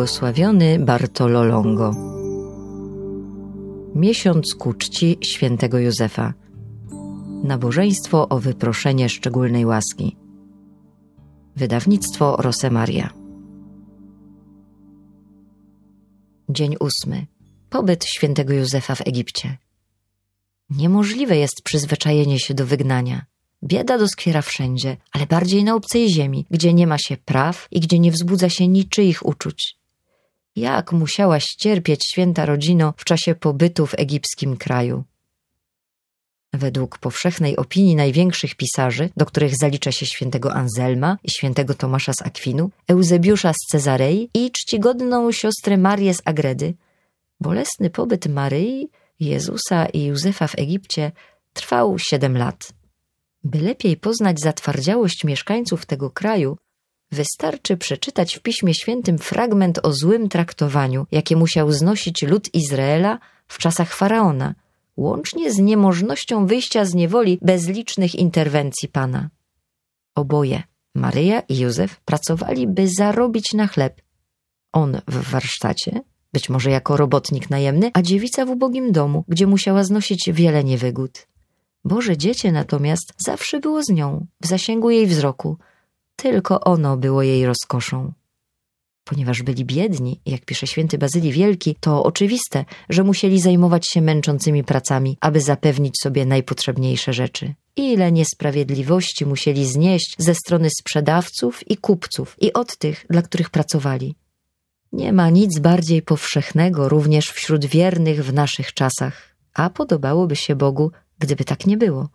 błogosławiony Bartololongo. Miesiąc ku czci świętego Józefa. Nabożeństwo o wyproszenie szczególnej łaski. Wydawnictwo Rosemaria. Dzień ósmy. Pobyt świętego Józefa w Egipcie. Niemożliwe jest przyzwyczajenie się do wygnania. Bieda doskwiera wszędzie, ale bardziej na obcej ziemi, gdzie nie ma się praw i gdzie nie wzbudza się niczyich uczuć. Jak musiałaś cierpieć, święta rodzino, w czasie pobytu w egipskim kraju? Według powszechnej opinii największych pisarzy, do których zalicza się świętego Anselma i świętego Tomasza z Akwinu, Eusebiusza z Cezarei i czcigodną siostrę Marię z Agredy, bolesny pobyt Maryi, Jezusa i Józefa w Egipcie trwał siedem lat. By lepiej poznać zatwardziałość mieszkańców tego kraju, Wystarczy przeczytać w Piśmie Świętym fragment o złym traktowaniu, jakie musiał znosić lud Izraela w czasach faraona, łącznie z niemożnością wyjścia z niewoli bez licznych interwencji pana. Oboje, Maryja i Józef, pracowali, by zarobić na chleb. On w warsztacie, być może jako robotnik najemny, a dziewica w ubogim domu, gdzie musiała znosić wiele niewygód. Boże Dziecię natomiast zawsze było z nią, w zasięgu jej wzroku – tylko ono było jej rozkoszą. Ponieważ byli biedni, jak pisze święty Bazyli Wielki, to oczywiste, że musieli zajmować się męczącymi pracami, aby zapewnić sobie najpotrzebniejsze rzeczy. Ile niesprawiedliwości musieli znieść ze strony sprzedawców i kupców i od tych, dla których pracowali. Nie ma nic bardziej powszechnego również wśród wiernych w naszych czasach, a podobałoby się Bogu, gdyby tak nie było.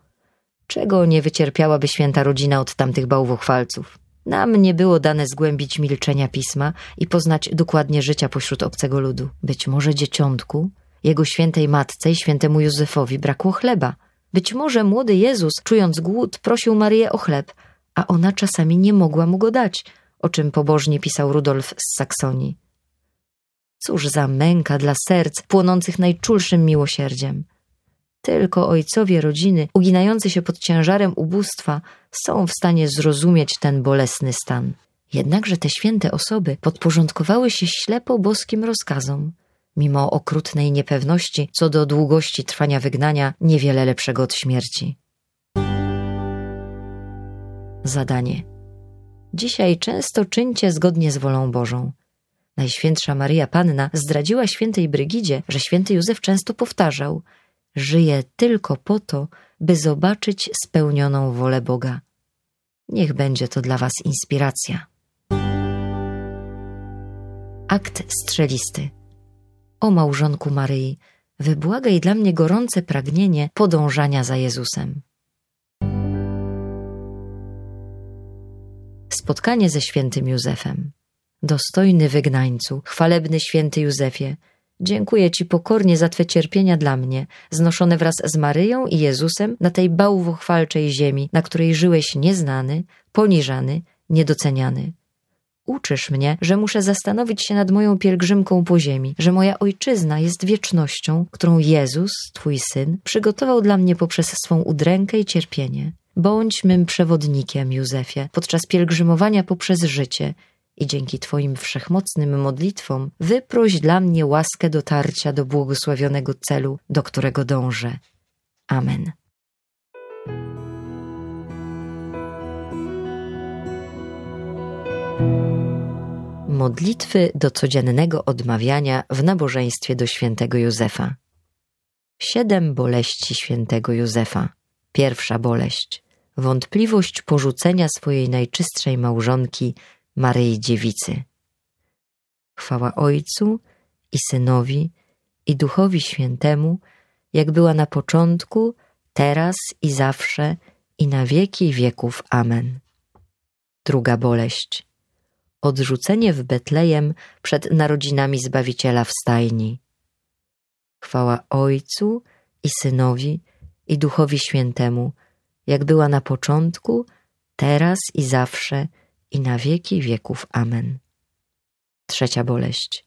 Czego nie wycierpiałaby święta rodzina od tamtych bałwochwalców? Nam nie było dane zgłębić milczenia pisma i poznać dokładnie życia pośród obcego ludu. Być może dzieciątku, jego świętej matce i świętemu Józefowi brakło chleba. Być może młody Jezus, czując głód, prosił Marię o chleb, a ona czasami nie mogła mu go dać, o czym pobożnie pisał Rudolf z Saksonii. Cóż za męka dla serc płonących najczulszym miłosierdziem. Tylko ojcowie rodziny, uginający się pod ciężarem ubóstwa, są w stanie zrozumieć ten bolesny stan. Jednakże te święte osoby podporządkowały się ślepo boskim rozkazom. Mimo okrutnej niepewności co do długości trwania wygnania, niewiele lepszego od śmierci. Zadanie. Dzisiaj często czyńcie zgodnie z wolą Bożą. Najświętsza Maria Panna zdradziła świętej Brygidzie, że święty Józef często powtarzał – żyje tylko po to, by zobaczyć spełnioną wolę Boga. Niech będzie to dla Was inspiracja. Akt strzelisty. O małżonku Maryi, wybłagaj dla mnie gorące pragnienie podążania za Jezusem. Spotkanie ze świętym Józefem. Dostojny wygnańcu, chwalebny święty Józefie, Dziękuję Ci pokornie za Twe cierpienia dla mnie, znoszone wraz z Maryją i Jezusem na tej bałwochwalczej ziemi, na której żyłeś nieznany, poniżany, niedoceniany. Uczysz mnie, że muszę zastanowić się nad moją pielgrzymką po ziemi, że moja ojczyzna jest wiecznością, którą Jezus, Twój Syn, przygotował dla mnie poprzez swą udrękę i cierpienie. Bądź mym przewodnikiem, Józefie, podczas pielgrzymowania poprzez życie – i dzięki Twoim wszechmocnym modlitwom wyproś dla mnie łaskę dotarcia do błogosławionego celu, do którego dążę. Amen. Modlitwy do codziennego odmawiania w nabożeństwie do świętego Józefa. Siedem boleści świętego Józefa. Pierwsza boleść wątpliwość porzucenia swojej najczystszej małżonki Maryi Dziewicy. Chwała Ojcu i Synowi i Duchowi Świętemu, jak była na początku, teraz i zawsze i na wieki wieków. Amen. Druga boleść. Odrzucenie w Betlejem przed narodzinami Zbawiciela w stajni. Chwała Ojcu i Synowi i Duchowi Świętemu, jak była na początku, teraz i zawsze i na wieki wieków. Amen. Trzecia boleść.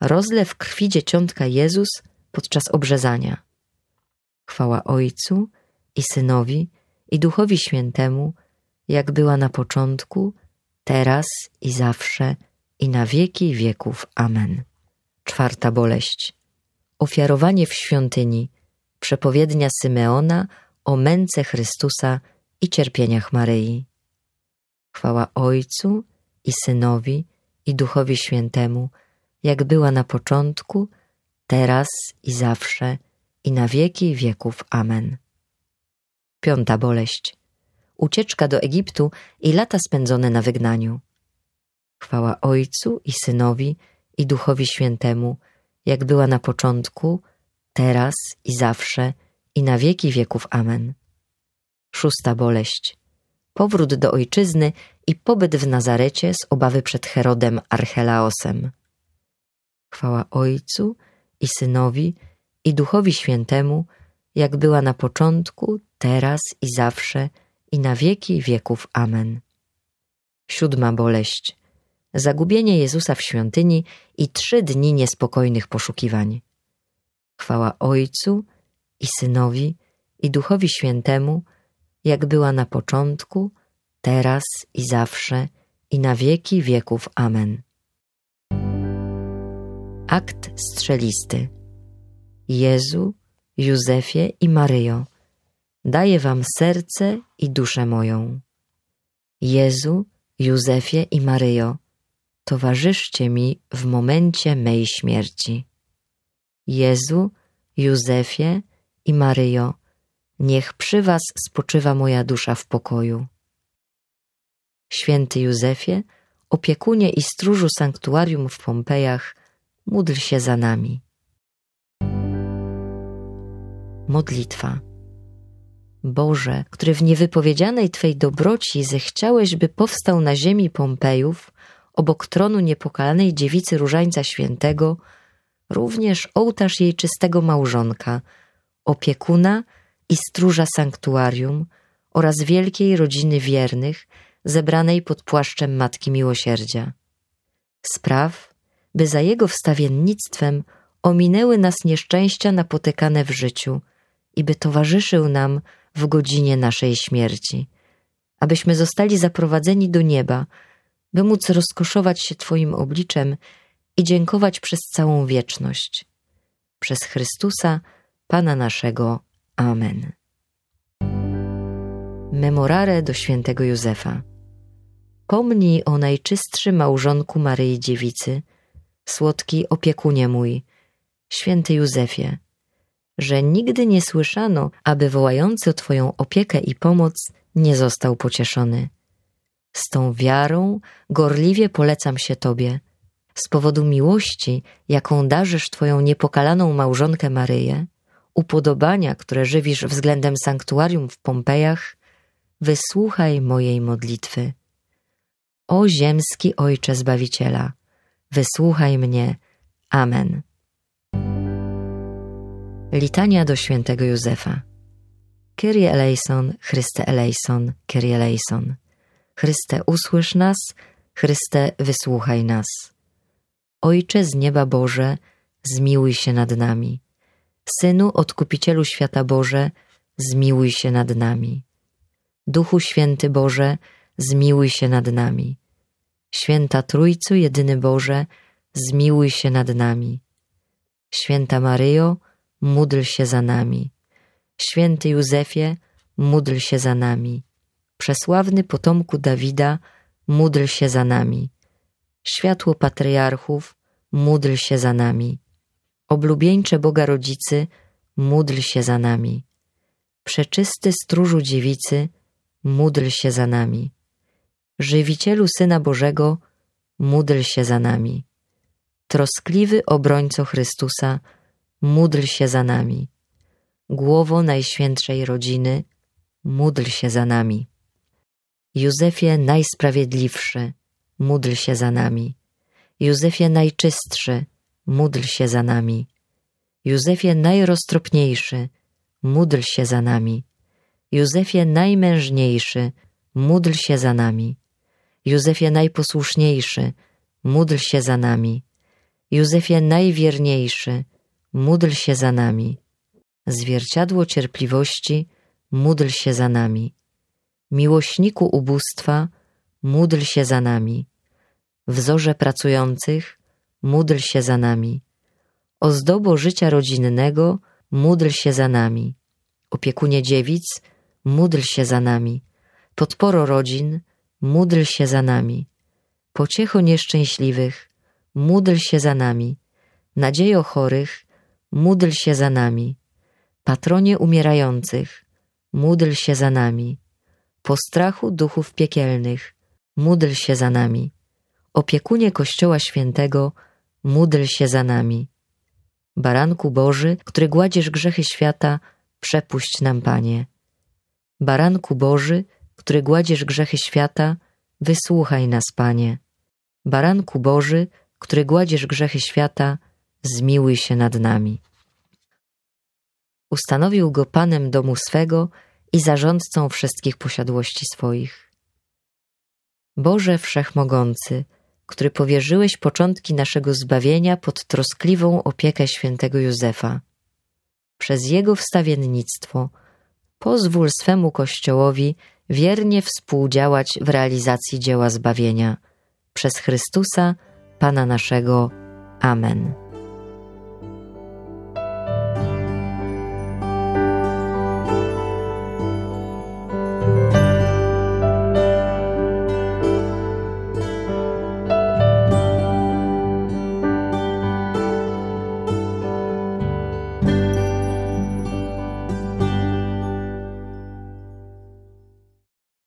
Rozlew krwi dzieciątka Jezus podczas obrzezania. Chwała Ojcu i Synowi i Duchowi Świętemu, jak była na początku, teraz i zawsze i na wieki wieków. Amen. Czwarta boleść. Ofiarowanie w świątyni, przepowiednia Symeona o męce Chrystusa i cierpieniach Maryi. Chwała Ojcu i Synowi i Duchowi Świętemu, jak była na początku, teraz i zawsze, i na wieki wieków. Amen. Piąta boleść. Ucieczka do Egiptu i lata spędzone na wygnaniu. Chwała Ojcu i Synowi i Duchowi Świętemu, jak była na początku, teraz i zawsze, i na wieki wieków. Amen. Szósta boleść powrót do ojczyzny i pobyt w Nazarecie z obawy przed Herodem Archelaosem. Chwała Ojcu i Synowi i Duchowi Świętemu, jak była na początku, teraz i zawsze, i na wieki wieków. Amen. Siódma boleść. Zagubienie Jezusa w świątyni i trzy dni niespokojnych poszukiwań. Chwała Ojcu i Synowi i Duchowi Świętemu, jak była na początku, teraz i zawsze, i na wieki wieków. Amen. Akt strzelisty. Jezu, Józefie i Maryjo, daję wam serce i duszę moją. Jezu, Józefie i Maryjo, towarzyszcie mi w momencie mej śmierci. Jezu, Józefie i Maryjo, Niech przy was spoczywa moja dusza w pokoju. Święty Józefie, opiekunie i stróżu sanktuarium w Pompejach, módl się za nami. Modlitwa. Boże, który w niewypowiedzianej Twej dobroci zechciałeś, by powstał na ziemi Pompejów, obok tronu niepokalanej dziewicy Różańca Świętego, również ołtarz jej czystego małżonka, opiekuna i stróża sanktuarium oraz wielkiej rodziny wiernych zebranej pod płaszczem Matki Miłosierdzia. Spraw, by za jego wstawiennictwem ominęły nas nieszczęścia napotykane w życiu i by towarzyszył nam w godzinie naszej śmierci, abyśmy zostali zaprowadzeni do nieba, by móc rozkoszować się Twoim obliczem i dziękować przez całą wieczność. Przez Chrystusa, Pana naszego. Amen. Memorare do świętego Józefa. Pomnij o najczystszym małżonku Maryi Dziewicy, słodki opiekunie mój, święty Józefie, że nigdy nie słyszano, aby wołający o Twoją opiekę i pomoc nie został pocieszony. Z tą wiarą gorliwie polecam się Tobie. Z powodu miłości, jaką darzysz Twoją niepokalaną małżonkę Maryję, upodobania, które żywisz względem sanktuarium w Pompejach, wysłuchaj mojej modlitwy. O ziemski Ojcze Zbawiciela, wysłuchaj mnie. Amen. Litania do świętego Józefa. Kyrie eleison, Chryste eleison, Kyrie eleison. Chryste usłysz nas, Chryste wysłuchaj nas. Ojcze z nieba Boże, zmiłuj się nad nami. Synu, odkupicielu świata Boże, zmiłuj się nad nami. Duchu święty Boże, zmiłuj się nad nami. Święta Trójcu, jedyny Boże, zmiłuj się nad nami. Święta Maryjo, módl się za nami. Święty Józefie, módl się za nami. Przesławny potomku Dawida, módl się za nami. Światło patriarchów, módl się za nami. Oblubieńcze Boga Rodzicy, módl się za nami. Przeczysty Stróżu Dziewicy, módl się za nami. Żywicielu Syna Bożego, módl się za nami. Troskliwy obrońco Chrystusa, módl się za nami. Głowo Najświętszej Rodziny, módl się za nami. Józefie Najsprawiedliwszy, módl się za nami. Józefie Najczystszy, módl się za nami. Józefie najroztropniejszy, módl się za nami. Józefie najmężniejszy, módl się za nami. Józefie najposłuszniejszy, módl się za nami. Józefie najwierniejszy, módl się za nami. Zwierciadło cierpliwości, módl się za nami. Miłośniku ubóstwa, módl się za nami. Wzorze pracujących, módl się za nami. Ozdobo życia rodzinnego, módl się za nami. Opiekunie dziewic, módl się za nami. Podporo rodzin, módl się za nami. Pociecho nieszczęśliwych, módl się za nami. Nadziejo chorych, módl się za nami. Patronie umierających, módl się za nami. Postrachu duchów piekielnych, módl się za nami. Opiekunie Kościoła Świętego, módl się za nami. Baranku Boży, który gładzisz grzechy świata, przepuść nam, Panie. Baranku Boży, który gładzisz grzechy świata, wysłuchaj nas, Panie. Baranku Boży, który gładzisz grzechy świata, zmiłuj się nad nami. Ustanowił go panem domu swego i zarządcą wszystkich posiadłości swoich. Boże Wszechmogący, który powierzyłeś początki naszego zbawienia pod troskliwą opiekę świętego Józefa. Przez jego wstawiennictwo pozwól swemu Kościołowi wiernie współdziałać w realizacji dzieła zbawienia. Przez Chrystusa, Pana naszego. Amen.